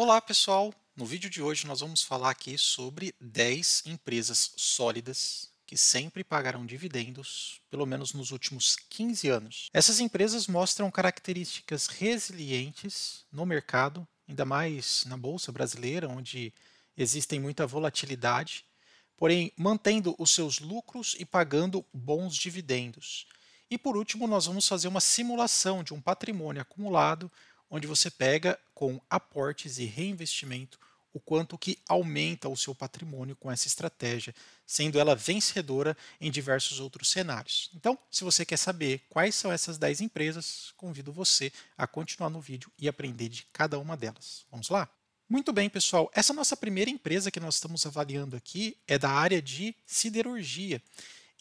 Olá pessoal, no vídeo de hoje nós vamos falar aqui sobre 10 empresas sólidas que sempre pagaram dividendos, pelo menos nos últimos 15 anos. Essas empresas mostram características resilientes no mercado, ainda mais na bolsa brasileira, onde existem muita volatilidade, porém mantendo os seus lucros e pagando bons dividendos. E por último, nós vamos fazer uma simulação de um patrimônio acumulado onde você pega com aportes e reinvestimento o quanto que aumenta o seu patrimônio com essa estratégia, sendo ela vencedora em diversos outros cenários. Então, se você quer saber quais são essas 10 empresas, convido você a continuar no vídeo e aprender de cada uma delas. Vamos lá? Muito bem, pessoal. Essa nossa primeira empresa que nós estamos avaliando aqui é da área de siderurgia.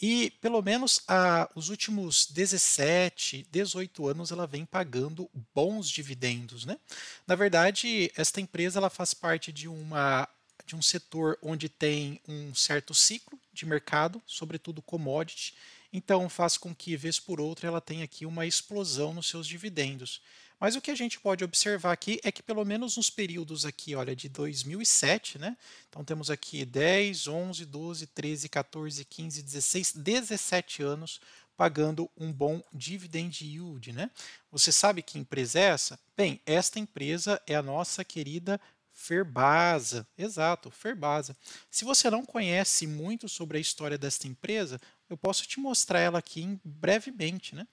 E pelo menos há os últimos 17, 18 anos ela vem pagando bons dividendos, né? Na verdade, esta empresa ela faz parte de uma de um setor onde tem um certo ciclo de mercado, sobretudo commodity, então faz com que vez por outra ela tenha aqui uma explosão nos seus dividendos. Mas o que a gente pode observar aqui é que pelo menos nos períodos aqui, olha, de 2007, né? Então temos aqui 10, 11, 12, 13, 14, 15, 16, 17 anos pagando um bom dividend yield, né? Você sabe que empresa é essa? Bem, esta empresa é a nossa querida Ferbasa, exato, Ferbasa. Se você não conhece muito sobre a história desta empresa, eu posso te mostrar ela aqui brevemente, né?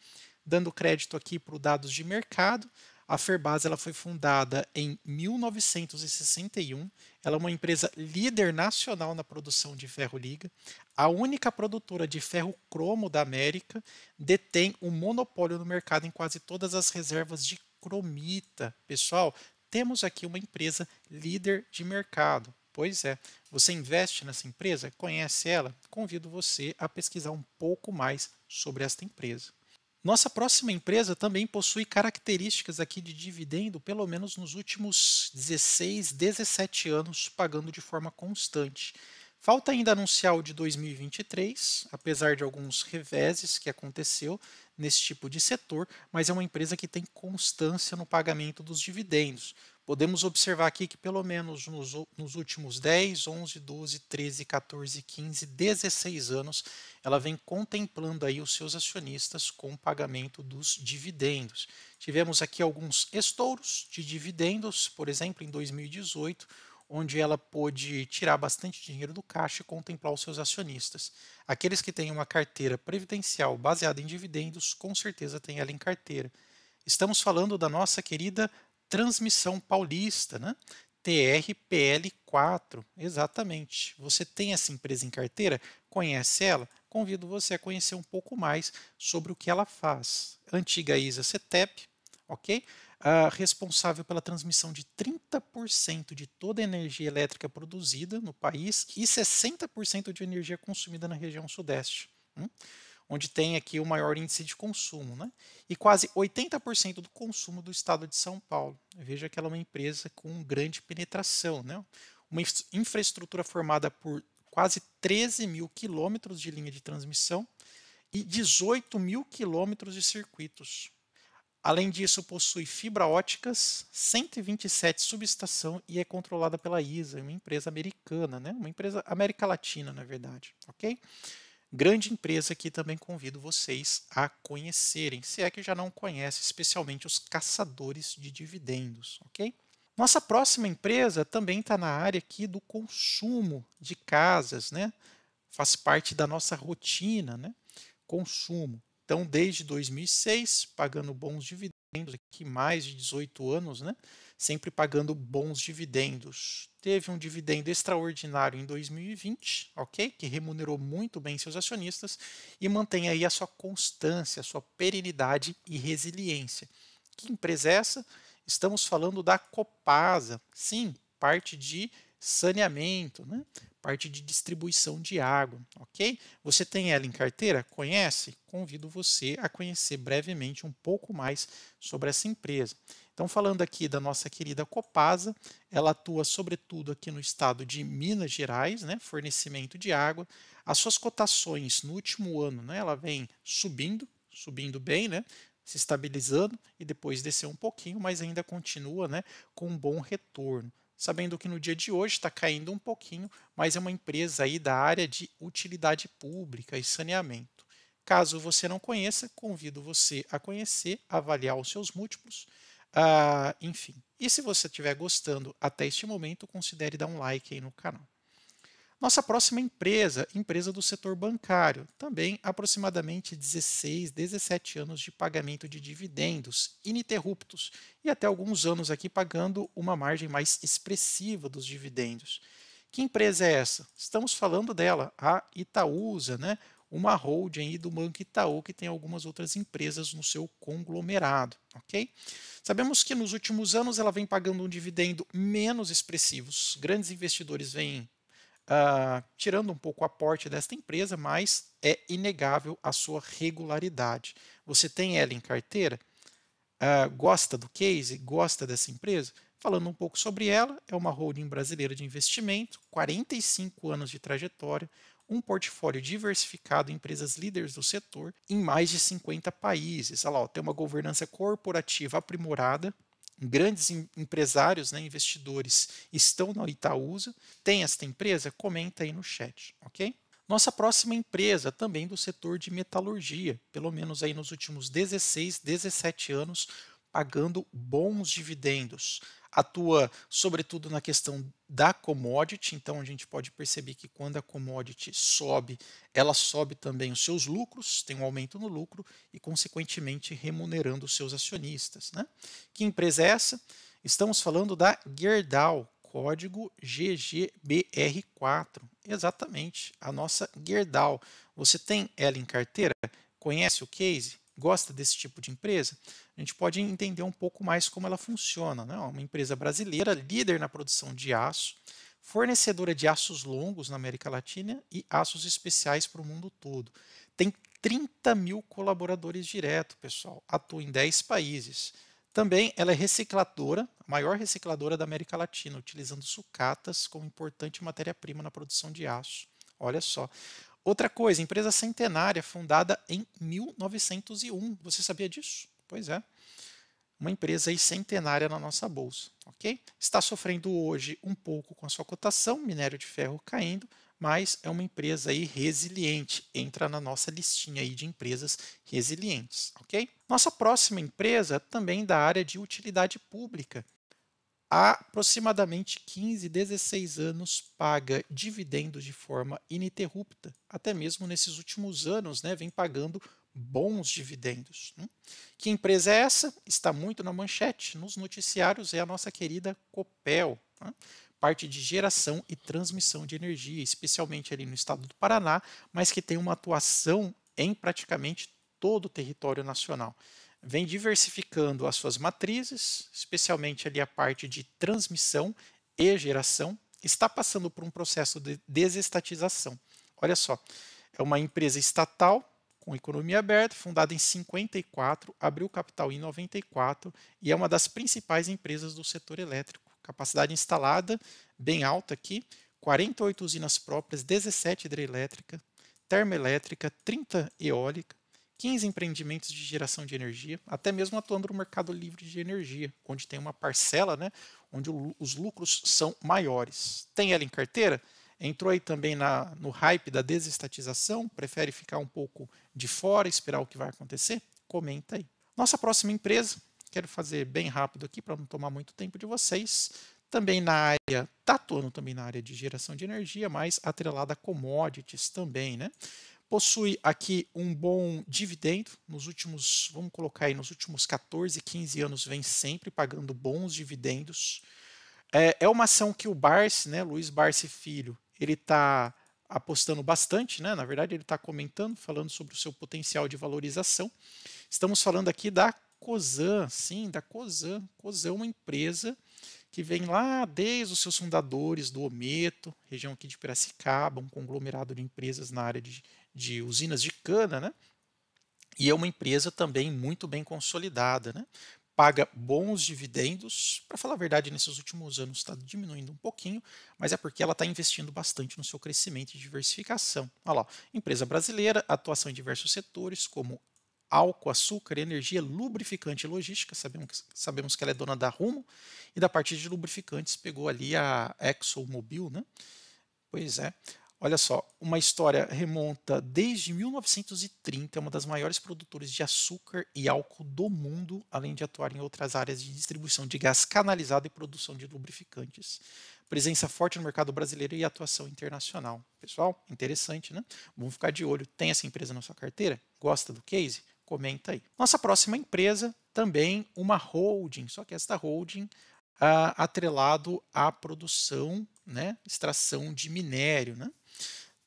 Dando crédito aqui para os dados de mercado, a Ferbaz ela foi fundada em 1961. Ela é uma empresa líder nacional na produção de ferro liga, a única produtora de ferro cromo da América, detém o um monopólio no mercado em quase todas as reservas de cromita. Pessoal, temos aqui uma empresa líder de mercado. Pois é, você investe nessa empresa? Conhece ela? Convido você a pesquisar um pouco mais sobre esta empresa. Nossa próxima empresa também possui características aqui de dividendo, pelo menos nos últimos 16, 17 anos, pagando de forma constante. Falta ainda anunciar o de 2023, apesar de alguns reveses que aconteceu nesse tipo de setor, mas é uma empresa que tem constância no pagamento dos dividendos podemos observar aqui que pelo menos nos, nos, últimos 10, 11, 12, 13, 14, 15, 16 anos, ela vem contemplando aí os seus acionistas com o pagamento dos dividendos. Tivemos aqui alguns estouros de dividendos, por exemplo, em 2018, onde ela pôde tirar bastante dinheiro do caixa e contemplar os seus acionistas. Aqueles que têm uma carteira previdencial baseada em dividendos, com certeza têm ela em carteira. Estamos falando da nossa querida transmissão paulista, né? TRPL4, exatamente. Você tem essa empresa em carteira? Conhece ela? Convido você a conhecer um pouco mais sobre o que ela faz. Antiga ISA CETEP, ok? responsável pela transmissão de 30% de toda a energia elétrica produzida no país e 60% de energia consumida na região sudeste. Hum? onde tem aqui o maior índice de consumo, né? e quase 80% do consumo do estado de São Paulo. Veja que ela é uma empresa com grande penetração, né? uma infraestrutura formada por quase 13 mil quilômetros de linha de transmissão e 18 mil quilômetros de circuitos. Além disso, possui fibra óticas, 127 subestação e é controlada pela ISA, uma empresa americana, né? uma empresa América Latina, na verdade. ok? grande empresa que também convido vocês a conhecerem, se é que já não conhece, especialmente os caçadores de dividendos, ok? Nossa próxima empresa também está na área aqui do consumo de casas, né? Faz parte da nossa rotina, né? Consumo. Então, desde 2006, pagando bons dividendos aqui mais de 18 anos, né? sempre pagando bons dividendos. Teve um dividendo extraordinário em 2020, ok? Que remunerou muito bem seus acionistas e mantém aí a sua constância, a sua perenidade e resiliência. Que empresa é essa? Estamos falando da Copasa, sim, parte de saneamento, né? parte de distribuição de água, ok? Você tem ela em carteira? Conhece? Convido você a conhecer brevemente um pouco mais sobre essa empresa. Então, falando aqui da nossa querida Copasa, ela atua sobretudo aqui no estado de Minas Gerais, né, fornecimento de água. As suas cotações no último ano, né, ela vem subindo, subindo bem, né, se estabilizando e depois desceu um pouquinho, mas ainda continua né, com um bom retorno sabendo que no dia de hoje está caindo um pouquinho, mas é uma empresa aí da área de utilidade pública e saneamento. Caso você não conheça, convido você a conhecer, avaliar os seus múltiplos, uh, enfim. E se você estiver gostando até este momento, considere dar um like aí no canal. Nossa próxima empresa, empresa do setor bancário, também aproximadamente 16, 17 anos de pagamento de dividendos ininterruptos e até alguns anos aqui pagando uma margem mais expressiva dos dividendos. Que empresa é essa? Estamos falando dela, a Itaúsa, né? uma holding aí do Banco Itaú, que tem algumas outras empresas no seu conglomerado, ok? Sabemos que nos últimos anos ela vem pagando um dividendo menos expressivo. grandes investidores vêm uh, tirando um pouco o aporte desta empresa, mas é inegável a sua regularidade. Você tem ela em carteira? Uh, gosta do case? Gosta dessa empresa? Falando um pouco sobre ela, é uma holding brasileira de investimento, 45 anos de trajetória, um portfólio diversificado em empresas líderes do setor em mais de 50 países. Olha lá, ó, tem uma governança corporativa aprimorada, grandes empresários, né, investidores, estão na Itaúsa. Tem esta empresa? Comenta aí no chat, ok? Nossa próxima empresa, também do setor de metalurgia, pelo menos aí nos últimos 16, 17 anos, pagando bons dividendos. Atua sobretudo na questão da commodity, então a gente pode perceber que quando a commodity sobe, ela sobe também os seus lucros, tem um aumento no lucro e, consequentemente, remunerando os seus acionistas. Né? Que empresa é essa? Estamos falando da Gerdau, código GGBR4. Exatamente, a nossa Gerdau. Você tem ela em carteira? Conhece o case? gosta desse tipo de empresa, a gente pode entender um pouco mais como ela funciona. Né? Uma empresa brasileira, líder na produção de aço, fornecedora de aços longos na América Latina e aços especiais para o mundo todo. Tem 30 mil colaboradores direto, pessoal. Atua em 10 países. Também ela é recicladora, a maior recicladora da América Latina, utilizando sucatas como importante matéria-prima na produção de aço. Olha só. Outra coisa, empresa centenária, fundada em 1901. Você sabia disso? Pois é. Uma empresa centenária na nossa bolsa, ok? Está sofrendo hoje um pouco com a sua cotação, minério de ferro caindo, mas é uma empresa aí resiliente, entra na nossa listinha aí de empresas resilientes, ok? Nossa próxima empresa também da área de utilidade pública, há aproximadamente 15, 16 anos paga dividendos de forma ininterrupta. Até mesmo nesses últimos anos, né, vem pagando bons dividendos. Né? Que empresa é essa? Está muito na manchete, nos noticiários, é a nossa querida Copel. Né? Parte de geração e transmissão de energia, especialmente ali no estado do Paraná, mas que tem uma atuação em praticamente todo o território nacional vem diversificando as suas matrizes, especialmente ali a parte de transmissão e geração, está passando por um processo de desestatização. Olha só, é uma empresa estatal com economia aberta, fundada em 54, abriu capital em 94 e é uma das principais empresas do setor elétrico. Capacidade instalada bem alta aqui, 48 usinas próprias, 17 hidrelétrica, termoelétrica, 30 eólica, 15 empreendimentos de geração de energia, até mesmo atuando no mercado livre de energia, onde tem uma parcela né, onde os lucros são maiores. Tem ela em carteira? Entrou aí também na, no hype da desestatização? Prefere ficar um pouco de fora, esperar o que vai acontecer? Comenta aí. Nossa próxima empresa, quero fazer bem rápido aqui para não tomar muito tempo de vocês, também na área, está atuando também na área de geração de energia, mas atrelada a commodities também, né? possui aqui um bom dividendo nos últimos, vamos colocar aí, nos últimos 14, 15 anos vem sempre pagando bons dividendos. É, é uma ação que o Barce né, Luiz Barce Filho, ele está apostando bastante, né? Na verdade, ele está comentando, falando sobre o seu potencial de valorização. Estamos falando aqui da COSAN, sim, da COSAN. COSAN é uma empresa que vem lá desde os seus fundadores do Ometo, região aqui de Piracicaba, um conglomerado de empresas na área de, de usinas de cana, né? E é uma empresa também muito bem consolidada, né? Paga bons dividendos, para falar a verdade, nesses últimos anos está diminuindo um pouquinho, mas é porque ela está investindo bastante no seu crescimento e diversificação. Olha lá, empresa brasileira, atuação em diversos setores como álcool, açúcar, energia, lubrificante e logística. Sabemos, sabemos que ela é dona da Rumo e da parte de lubrificantes pegou ali a ExxonMobil, né? Pois é. Olha só, uma história remonta desde 1930, é uma das maiores produtoras de açúcar e álcool do mundo, além de atuar em outras áreas de distribuição de gás canalizado e produção de lubrificantes. Presença forte no mercado brasileiro e atuação internacional. Pessoal, interessante, né? Vamos ficar de olho. Tem essa empresa na sua carteira? Gosta do case? Comenta aí. Nossa próxima empresa também uma holding, só que esta holding ah, atrelado à produção, né, extração de minério, né?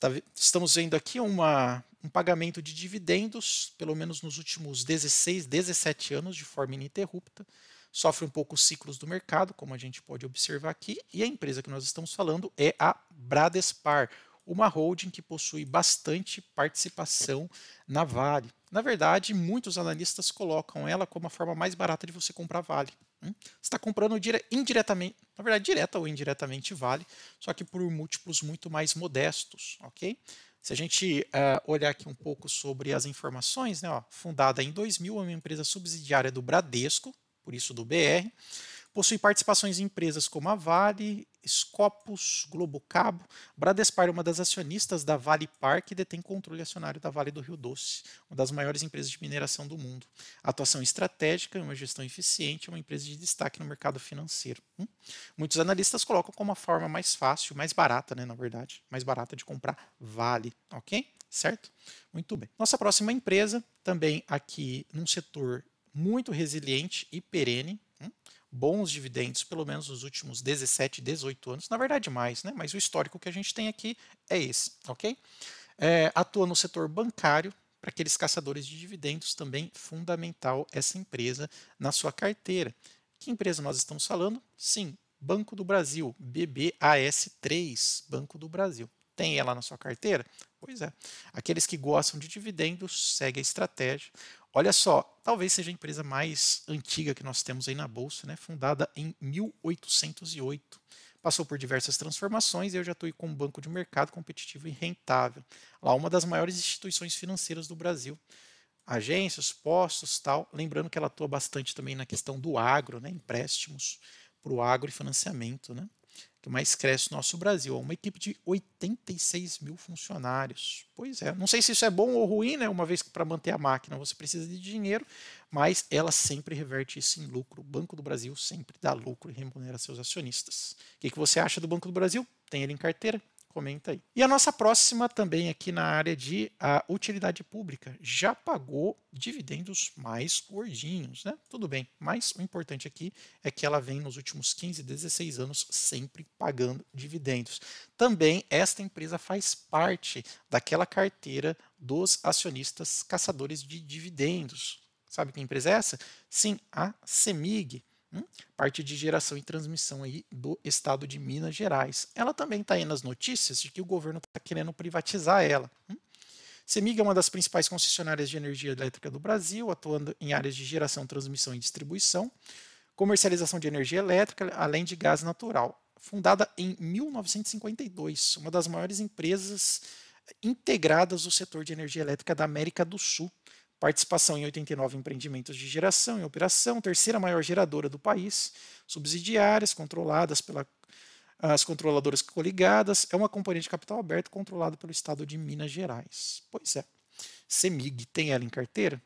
Tá, estamos vendo aqui uma, um pagamento de dividendos, pelo menos nos últimos 16, 17 anos, de forma ininterrupta. Sofre um pouco os ciclos do mercado, como a gente pode observar aqui, e a empresa que nós estamos falando é a Bradespar, uma holding que possui bastante participação na Vale. Na verdade, muitos analistas colocam ela como a forma mais barata de você comprar Vale. Hum? Você está comprando indiretamente, na verdade, direta ou indiretamente Vale, só que por múltiplos muito mais modestos, ok? Se a gente uh, olhar aqui um pouco sobre as informações, né, ó, fundada em 2000, é uma empresa subsidiária do Bradesco, por isso do BR, Possui participações em empresas como a Vale, Scopus, Globocabo. Bradespar é uma das acionistas da Vale Park e detém controle acionário da Vale do Rio Doce, uma das maiores empresas de mineração do mundo. Atuação estratégica, uma gestão eficiente, uma empresa de destaque no mercado financeiro. Hum? Muitos analistas colocam como a forma mais fácil, mais barata, né, na verdade, mais barata de comprar Vale, ok? Certo? Muito bem. Nossa próxima empresa, também aqui num setor muito resiliente e perene, hum? bons dividendos, pelo menos nos últimos 17, 18 anos, na verdade mais, né? mas o histórico que a gente tem aqui é esse, ok? É, atua no setor bancário, para aqueles caçadores de dividendos também fundamental essa empresa na sua carteira. Que empresa nós estamos falando? Sim, Banco do Brasil, BBAS3, Banco do Brasil. Tem ela na sua carteira? Pois é. Aqueles que gostam de dividendos, segue a estratégia. Olha só, talvez seja a empresa mais antiga que nós temos aí na bolsa, né? Fundada em 1808. Passou por diversas transformações e eu já estou com um banco de mercado competitivo e rentável. Lá, uma das maiores instituições financeiras do Brasil. Agências, postos, tal. Lembrando que ela atua bastante também na questão do agro, né? Empréstimos para o agro e financiamento, né? que mais cresce no nosso Brasil. É uma equipe de 86 mil funcionários. Pois é, não sei se isso é bom ou ruim, né? Uma vez que para manter a máquina você precisa de dinheiro, mas ela sempre reverte isso em lucro. O Banco do Brasil sempre dá lucro e remunera seus acionistas. O que, que você acha do Banco do Brasil? Tem ele em carteira? comenta aí. E a nossa próxima também aqui na área de utilidade pública já pagou dividendos mais gordinhos, né? Tudo bem, mas o importante aqui é que ela vem nos últimos 15, 16 anos sempre pagando dividendos. Também esta empresa faz parte daquela carteira dos acionistas caçadores de dividendos. Sabe que empresa é essa? Sim, a CEMIG. Hum? parte de geração e transmissão aí do estado de Minas Gerais. Ela também está aí nas notícias de que o governo está querendo privatizar ela. CEMIG hum? é uma das principais concessionárias de energia elétrica do Brasil, atuando em áreas de geração, transmissão e distribuição, comercialização de energia elétrica, além de gás natural. Fundada em 1952, uma das maiores empresas integradas do setor de energia elétrica da América do Sul participação em 89 empreendimentos de geração e operação, terceira maior geradora do país, subsidiárias controladas pelas controladoras coligadas, é uma companhia de capital aberto controlada pelo Estado de Minas Gerais. Pois é, CEMIG tem ela em carteira?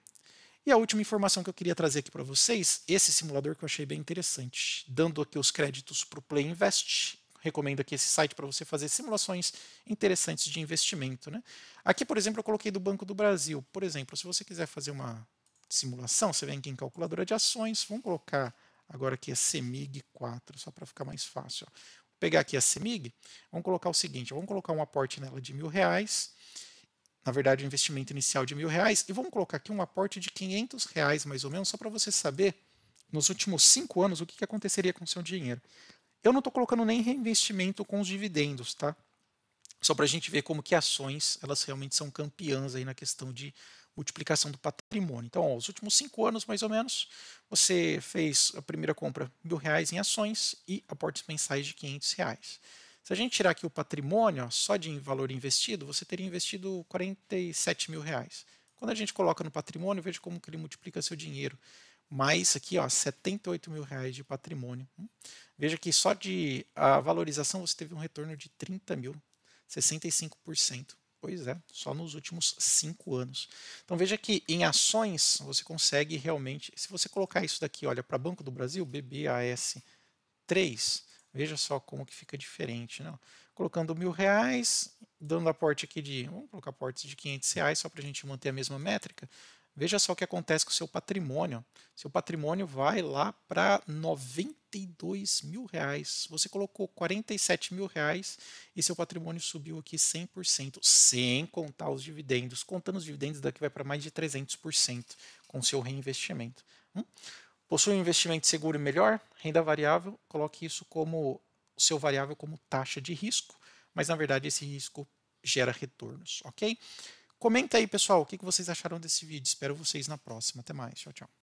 E a última informação que eu queria trazer aqui para vocês, esse simulador que eu achei bem interessante, dando aqui os créditos para o Play Invest, recomendo aqui esse site para você fazer simulações interessantes de investimento. Né? Aqui, por exemplo, eu coloquei do Banco do Brasil. Por exemplo, se você quiser fazer uma simulação, você vem aqui em calculadora de ações, vamos colocar agora aqui a CEMIG 4, só para ficar mais fácil. Vou pegar aqui a CEMIG, vamos colocar o seguinte, vamos colocar um aporte nela de mil reais, na verdade o um investimento inicial de mil reais, e vamos colocar aqui um aporte de 500 reais mais ou menos, só para você saber nos últimos cinco anos o que aconteceria com o seu dinheiro. Eu não estou colocando nem reinvestimento com os dividendos, tá? Só para a gente ver como que ações elas realmente são campeãs aí na questão de multiplicação do patrimônio. Então, ó, os últimos cinco anos, mais ou menos, você fez a primeira compra mil reais em ações e aportes mensais de 500 reais. Se a gente tirar aqui o patrimônio, ó, só de valor investido, você teria investido 47 mil reais. Quando a gente coloca no patrimônio, veja como que ele multiplica seu dinheiro mais aqui, ó, 78 mil reais de patrimônio. Hum? Veja que só de a valorização você teve um retorno de 30 mil, 65%. Pois é, só nos últimos cinco anos. Então veja que em ações você consegue realmente, se você colocar isso daqui, olha, para Banco do Brasil, BBAS 3, veja só como que fica diferente. Né? Colocando mil reais, dando aporte aqui de, vamos colocar aportes de 500 reais só para a gente manter a mesma métrica, Veja só o que acontece com o seu patrimônio. Seu patrimônio vai lá para 92 mil reais. Você colocou 47 mil reais e seu patrimônio subiu aqui 100%, sem contar os dividendos. Contando os dividendos, daqui vai para mais de 300% com seu reinvestimento. Hum? Possui um investimento seguro e melhor? Renda variável, coloque isso como seu variável como taxa de risco, mas na verdade esse risco gera retornos, ok? Comenta aí, pessoal, o que vocês acharam desse vídeo. Espero vocês na próxima. Até mais. Tchau, tchau.